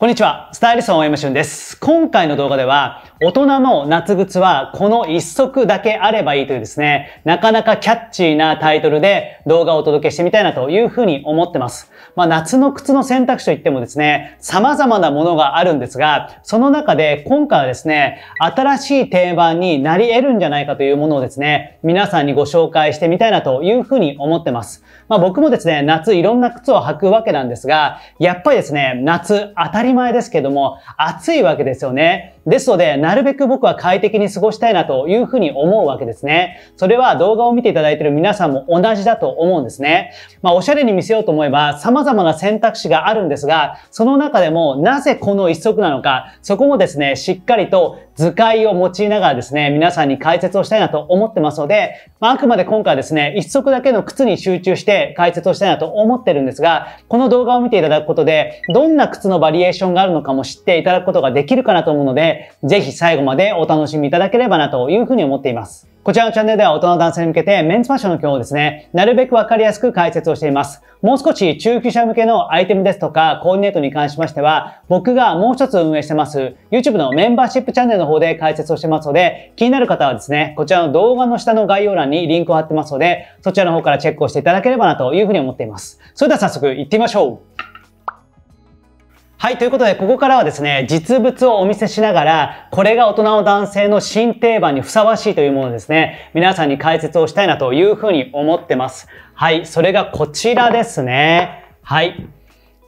こんにちは。スタイリストの大山俊です。今回の動画では、大人の夏靴はこの一足だけあればいいというですね、なかなかキャッチーなタイトルで動画をお届けしてみたいなというふうに思ってます。まあ夏の靴の選択肢といってもですね、様々なものがあるんですが、その中で今回はですね、新しい定番になり得るんじゃないかというものをですね、皆さんにご紹介してみたいなというふうに思ってます。まあ僕もですね、夏いろんな靴を履くわけなんですが、やっぱりですね、夏当たりり前ですけども、暑いわけですよね。ですので、なるべく僕は快適に過ごしたいなというふうに思うわけですね。それは動画を見ていただいている皆さんも同じだと思うんですね。まあ、おしゃれに見せようと思えば様々な選択肢があるんですが、その中でもなぜこの一足なのか、そこもですね、しっかりと図解を用いながらですね、皆さんに解説をしたいなと思ってますので、まあ、あくまで今回はですね、一足だけの靴に集中して解説をしたいなと思ってるんですが、この動画を見ていただくことで、どんな靴のバリエーションがあるのかも知っていただくことができるかなと思うので、ぜひ最後までお楽しみいただければなというふうに思っています。こちらのチャンネルでは大人の男性に向けてメンズファッションの基本をですね、なるべくわかりやすく解説をしています。もう少し中級者向けのアイテムですとか、コーディネートに関しましては、僕がもう一つ運営してます、YouTube のメンバーシップチャンネルの方で解説をしてますので、気になる方はですね、こちらの動画の下の概要欄にリンクを貼ってますので、そちらの方からチェックをしていただければなというふうに思っています。それでは早速行ってみましょうはい、ということで、ここからはですね、実物をお見せしながら、これが大人の男性の新定番にふさわしいというものですね、皆さんに解説をしたいなというふうに思ってます。はい、それがこちらですね。はい。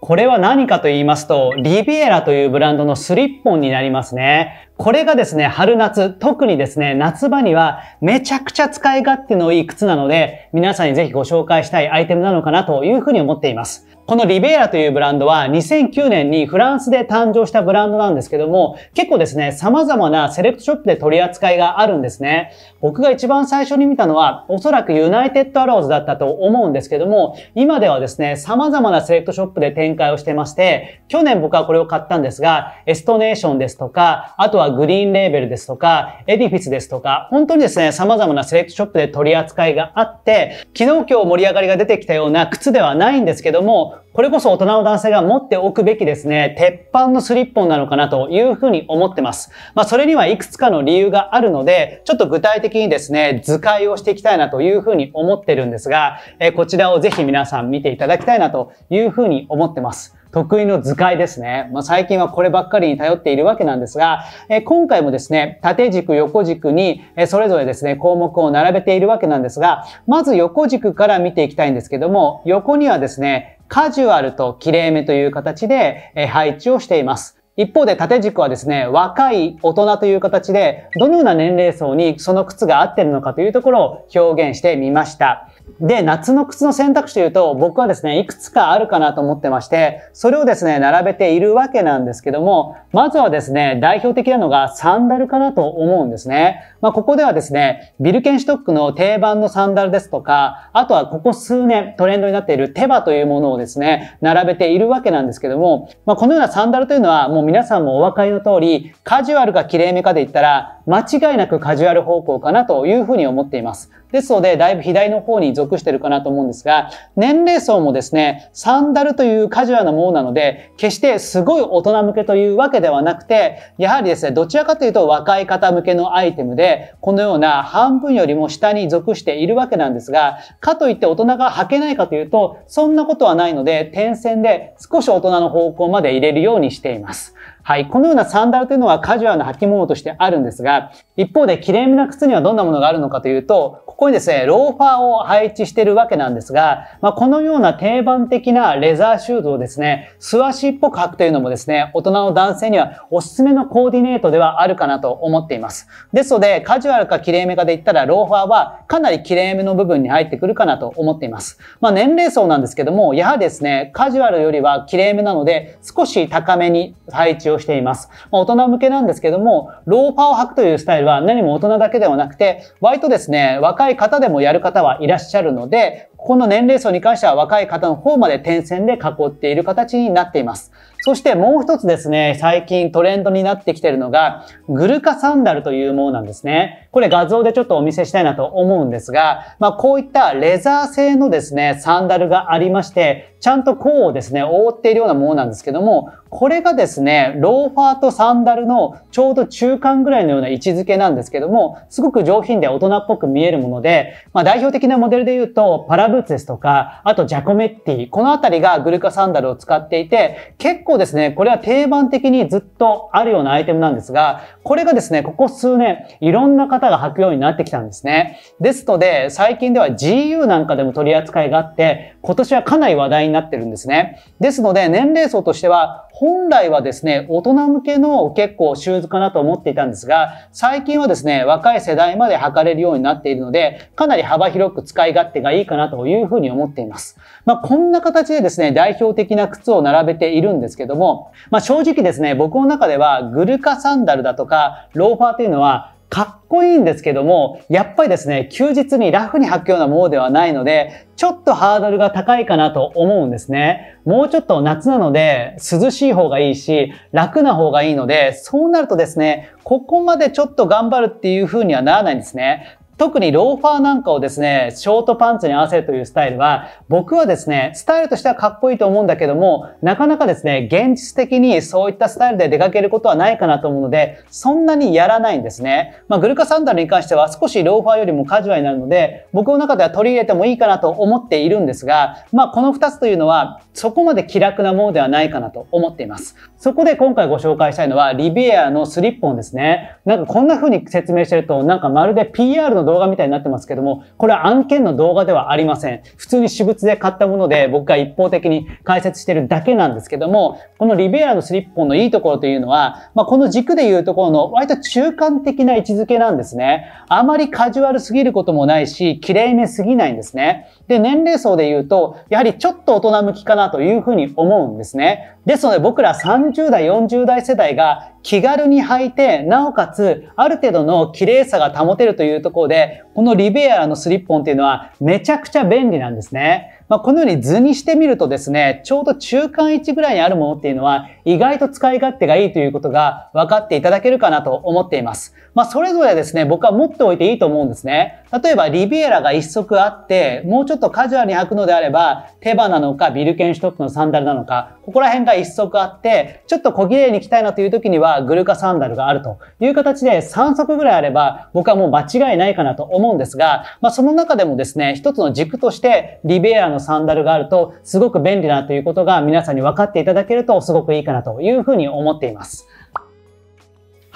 これは何かと言いますと、リビエラというブランドのスリッポンになりますね。これがですね、春夏、特にですね、夏場にはめちゃくちゃ使い勝手のいい靴なので、皆さんにぜひご紹介したいアイテムなのかなというふうに思っています。このリベーラというブランドは2009年にフランスで誕生したブランドなんですけども、結構ですね、様々なセレクトショップで取り扱いがあるんですね。僕が一番最初に見たのは、おそらくユナイテッドアローズだったと思うんですけども、今ではですね、様々なセレクトショップで展開をしてまして、去年僕はこれを買ったんですが、エストネーションですとか、あとはグリーンレーベルですとか、エディフィスですとか、本当にですね、様々なセレクトショップで取り扱いがあって、昨日今日盛り上がりが出てきたような靴ではないんですけども、これこそ大人の男性が持っておくべきですね、鉄板のスリッポンなのかなというふうに思ってます。まあ、それにはいくつかの理由があるので、ちょっと具体的にですね、図解をしていきたいなというふうに思ってるんですが、えこちらをぜひ皆さん見ていただきたいなというふうに思ってます。得意の図解ですね。まあ、最近はこればっかりに頼っているわけなんですが、え今回もですね、縦軸、横軸に、えそれぞれですね、項目を並べているわけなんですが、まず横軸から見ていきたいんですけども、横にはですね、カジュアルと綺麗めという形で、え配置をしています。一方で縦軸はですね、若い大人という形で、どのような年齢層にその靴が合ってるのかというところを表現してみました。で、夏の靴の選択肢というと、僕はですね、いくつかあるかなと思ってまして、それをですね、並べているわけなんですけども、まずはですね、代表的なのがサンダルかなと思うんですね。まあ、ここではですね、ビルケンシュトックの定番のサンダルですとか、あとはここ数年トレンドになっている手羽というものをですね、並べているわけなんですけども、まあ、このようなサンダルというのは、もう皆さんもお分かりの通り、カジュアルか綺麗めかで言ったら、間違いなくカジュアル方向かなというふうに思っています。ですので、だいぶ左の方に属してるかなと思うんですが、年齢層もですね、サンダルというカジュアルなものなので、決してすごい大人向けというわけではなくて、やはりですね、どちらかというと若い方向けのアイテムで、このような半分よりも下に属しているわけなんですが、かといって大人が履けないかというと、そんなことはないので、点線で少し大人の方向まで入れるようにしています。はい。このようなサンダルというのはカジュアルな履物としてあるんですが、一方で綺麗めな靴にはどんなものがあるのかというと、ここにですね、ローファーを配置しているわけなんですが、まあ、このような定番的なレザーシューズをですね、素足っぽく履くというのもですね、大人の男性にはおすすめのコーディネートではあるかなと思っています。ですので、カジュアルか綺麗めかで言ったら、ローファーはかなり綺麗めの部分に入ってくるかなと思っています。まあ、年齢層なんですけども、やはりですね、カジュアルよりは綺麗めなので、少し高めに配置をしています。まあ、大人向けなんですけども、ローファーを履くというスタイルは何も大人だけではなくて、割とですね、若い方でもやる方はいらっしゃるので、ここの年齢層に関しては若い方の方まで点線で囲っている形になっています。そしてもう一つですね、最近トレンドになってきているのが、グルカサンダルというものなんですね。これ画像でちょっとお見せしたいなと思うんですが、まあこういったレザー製のですね、サンダルがありまして、ちゃんと甲をですね、覆っているようなものなんですけども、これがですね、ローファーとサンダルのちょうど中間ぐらいのような位置づけなんですけども、すごく上品で大人っぽく見えるもので、まあ代表的なモデルで言うと、パラブーツですとか、あとジャコメッティ、このあたりがグルカサンダルを使っていて、結構ですね、これは定番的にずっとあるようなアイテムなんですが、これがですね、ここ数年、いろんな方が履くようになってきたんですね。ですので、最近では GU なんかでも取り扱いがあって、今年はかなり話題になってるんですね。ですので、年齢層としては、本来はですね、大人向けの結構シューズかなと思っていたんですが、最近はですね、若い世代まで履かれるようになっているので、かなり幅広く使い勝手がいいかなとというふうに思っています。まあ、こんな形でですね、代表的な靴を並べているんですけども、まあ、正直ですね、僕の中ではグルカサンダルだとか、ローファーというのはかっこいいんですけども、やっぱりですね、休日にラフに履くようなものではないので、ちょっとハードルが高いかなと思うんですね。もうちょっと夏なので、涼しい方がいいし、楽な方がいいので、そうなるとですね、ここまでちょっと頑張るっていう風にはならないんですね。特にローファーなんかをですね、ショートパンツに合わせるというスタイルは、僕はですね、スタイルとしてはかっこいいと思うんだけども、なかなかですね、現実的にそういったスタイルで出かけることはないかなと思うので、そんなにやらないんですね。まあ、グルカサンダルに関しては少しローファーよりもカジュアルになるので、僕の中では取り入れてもいいかなと思っているんですが、まあ、この2つというのは、そこまで気楽なものではないかなと思っています。そこで今回ご紹介したいのは、リビエアのスリッポンですね。なんかこんな風に説明してると、なんかまるで PR の動画みたいになってますけども、これは案件の動画ではありません。普通に私物で買ったもので、僕が一方的に解説してるだけなんですけども、このリベアのスリッポンのいいところというのは、まあ、この軸でいうところの割と中間的な位置づけなんですね。あまりカジュアルすぎることもないし、綺麗めすぎないんですね。で、年齢層で言うと、やはりちょっと大人向きかなというふうに思うんですね。ですので僕ら30代、40代世代が気軽に履いて、なおかつある程度の綺麗さが保てるというところで、このリベアのスリッポンっていうのはめちゃくちゃ便利なんですね。まあ、このように図にしてみるとですね、ちょうど中間位置ぐらいにあるものっていうのは、意外と使い勝手がいいということが分かっていただけるかなと思っています。まあ、それぞれですね、僕は持っておいていいと思うんですね。例えば、リビエラが一足あって、もうちょっとカジュアルに履くのであれば、手羽なのか、ビルケンシュトックのサンダルなのか、ここら辺が一足あって、ちょっと小綺麗に行きたいなという時には、グルカサンダルがあるという形で、3足ぐらいあれば、僕はもう間違いないかなと思うんですが、まあ、その中でもですね、一つの軸として、リビエラののサンダルがあるとすごく便利だということが皆さんに分かっていただけるとすごくいいかなというふうに思っています。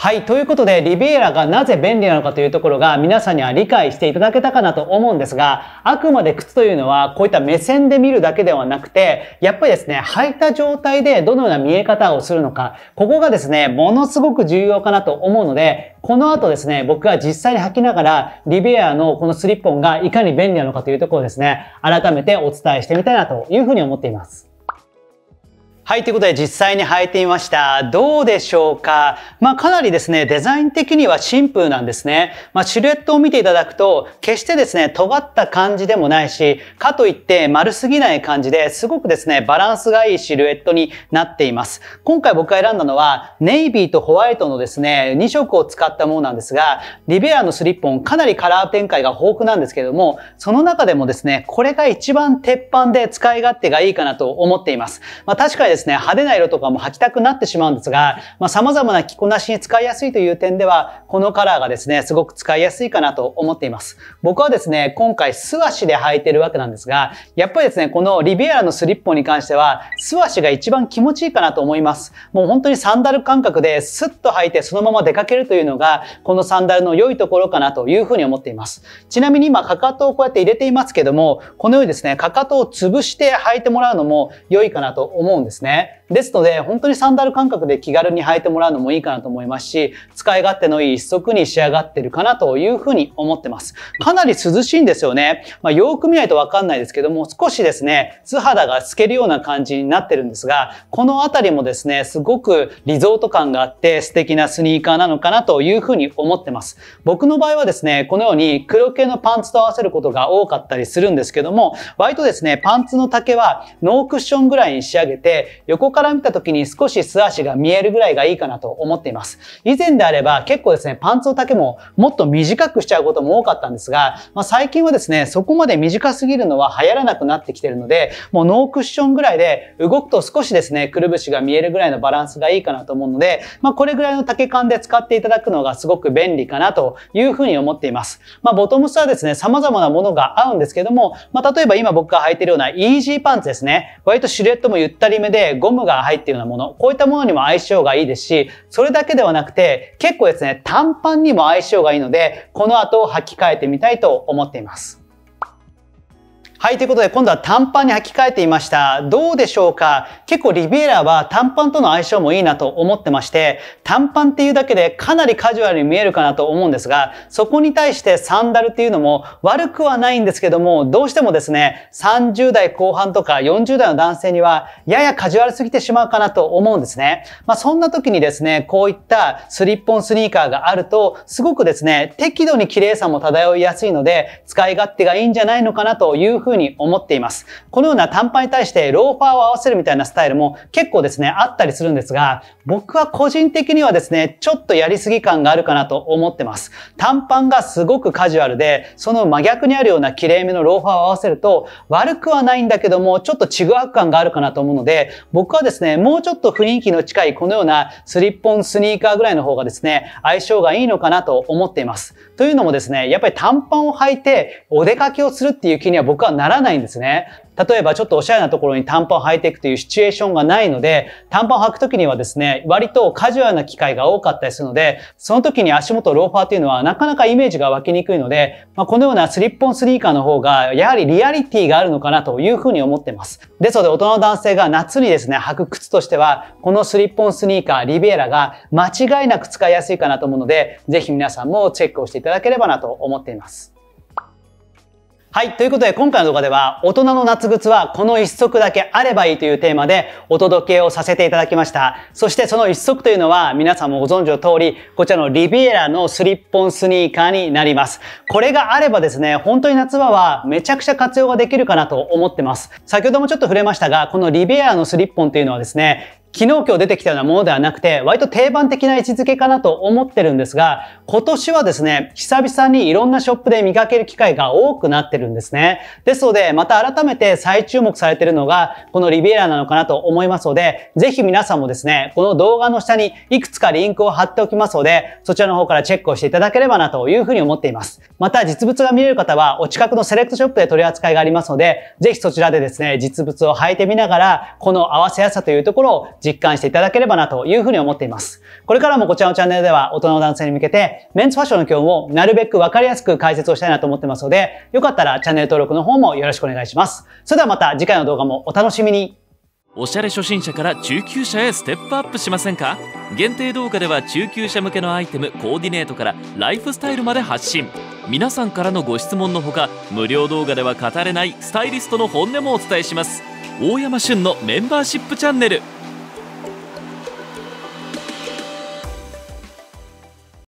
はい。ということで、リビエラがなぜ便利なのかというところが皆さんには理解していただけたかなと思うんですが、あくまで靴というのはこういった目線で見るだけではなくて、やっぱりですね、履いた状態でどのような見え方をするのか、ここがですね、ものすごく重要かなと思うので、この後ですね、僕が実際に履きながら、リビエラのこのスリッポンがいかに便利なのかというところをですね、改めてお伝えしてみたいなというふうに思っています。はい、ということで実際に履いてみました。どうでしょうかまあかなりですね、デザイン的にはシンプルなんですね。まあシルエットを見ていただくと、決してですね、尖った感じでもないし、かといって丸すぎない感じですごくですね、バランスがいいシルエットになっています。今回僕が選んだのは、ネイビーとホワイトのですね、2色を使ったものなんですが、リベアのスリッポンかなりカラー展開が豊富なんですけども、その中でもですね、これが一番鉄板で使い勝手がいいかなと思っています。まあ確かにですねですね、派手な色とかも履きたくなってしまうんですが、まあ、様々な着こなしに使いやすいという点では、このカラーがですね、すごく使いやすいかなと思っています。僕はですね、今回素足で履いてるわけなんですが、やっぱりですね、このリビエラのスリッポンに関しては、素足が一番気持ちいいかなと思います。もう本当にサンダル感覚でスッと履いてそのまま出かけるというのが、このサンダルの良いところかなというふうに思っています。ちなみに今、かかとをこうやって入れていますけども、このようにですね、かかとを潰して履いてもらうのも良いかなと思うんですですね。ですので、本当にサンダル感覚で気軽に履いてもらうのもいいかなと思いますし、使い勝手のいい一足に仕上がってるかなというふうに思ってます。かなり涼しいんですよね。まあ、よく見ないとわかんないですけども、少しですね、素肌が透けるような感じになってるんですが、このあたりもですね、すごくリゾート感があって素敵なスニーカーなのかなというふうに思ってます。僕の場合はですね、このように黒系のパンツと合わせることが多かったりするんですけども、割とですね、パンツの丈はノークッションぐらいに仕上げて、横から見た時に少し素足が見えるぐらいがいいかなと思っています。以前であれば結構ですね、パンツの丈ももっと短くしちゃうことも多かったんですが、まあ、最近はですね、そこまで短すぎるのは流行らなくなってきてるので、もうノークッションぐらいで動くと少しですね、くるぶしが見えるぐらいのバランスがいいかなと思うので、まあ、これぐらいの丈感で使っていただくのがすごく便利かなというふうに思っています。まあ、ボトムスはですね、様々なものが合うんですけども、まあ、例えば今僕が履いてるようなイージーパンツですね、割とシルエットもゆったりめで、でゴムが入っているようなもの、こういったものにも相性がいいですし、それだけではなくて、結構ですね、短パンにも相性がいいので、この後履き替えてみたいと思っています。はい、ということで今度は短パンに履き替えていました。どうでしょうか結構リビエラは短パンとの相性もいいなと思ってまして、短パンっていうだけでかなりカジュアルに見えるかなと思うんですが、そこに対してサンダルっていうのも悪くはないんですけども、どうしてもですね、30代後半とか40代の男性にはややカジュアルすぎてしまうかなと思うんですね。まあそんな時にですね、こういったスリッポンスニーカーがあると、すごくですね、適度に綺麗さも漂いやすいので、使い勝手がいいんじゃないのかなというふううに思っています。このような短パンに対してローファーを合わせるみたいなスタイルも結構ですね、あったりするんですが、僕は個人的にはですね、ちょっとやりすぎ感があるかなと思ってます。短パンがすごくカジュアルで、その真逆にあるような綺麗めのローファーを合わせると、悪くはないんだけども、ちょっとちぐはぐ感があるかなと思うので、僕はですね、もうちょっと雰囲気の近いこのようなスリッポンスニーカーぐらいの方がですね、相性がいいのかなと思っています。というのもですね、やっぱり短パンを履いてお出かけをするっていう気には僕はならないんですね。例えばちょっとおしゃれなところに短パンを履いていくというシチュエーションがないので、短パンを履くときにはですね、割とカジュアルな機会が多かったりするので、その時に足元ローファーというのはなかなかイメージが湧きにくいので、まあ、このようなスリッポンスニーカーの方が、やはりリアリティがあるのかなというふうに思ってます。ですので大人の男性が夏にですね、履く靴としては、このスリッポンスニーカー、リベーラが間違いなく使いやすいかなと思うので、ぜひ皆さんもチェックをしていただければなと思っています。はい。ということで、今回の動画では、大人の夏靴はこの一足だけあればいいというテーマでお届けをさせていただきました。そしてその一足というのは、皆さんもご存知の通り、こちらのリビエラのスリッポンスニーカーになります。これがあればですね、本当に夏場はめちゃくちゃ活用ができるかなと思ってます。先ほどもちょっと触れましたが、このリビエラのスリッポンというのはですね、昨日今日出てきたようなものではなくて、割と定番的な位置づけかなと思ってるんですが、今年はですね、久々にいろんなショップで見かける機会が多くなってるんですね。ですので、また改めて再注目されてるのが、このリビエラなのかなと思いますので、ぜひ皆さんもですね、この動画の下にいくつかリンクを貼っておきますので、そちらの方からチェックをしていただければなというふうに思っています。また実物が見れる方は、お近くのセレクトショップで取り扱いがありますので、ぜひそちらでですね、実物を履いてみながら、この合わせやすさというところを実感していただければなというふうに思っています。これからもこちらのチャンネルでは大人の男性に向けてメンツファッションの基本をなるべくわかりやすく解説をしたいなと思ってますので、よかったらチャンネル登録の方もよろしくお願いします。それではまた次回の動画もお楽しみに。おしゃれ初心者から中級者へステップアップしませんか限定動画では中級者向けのアイテムコーディネートからライフスタイルまで発信皆さんからのご質問のほか無料動画では語れないスタイリストの本音もお伝えします大山旬のメンバーシップチャンネル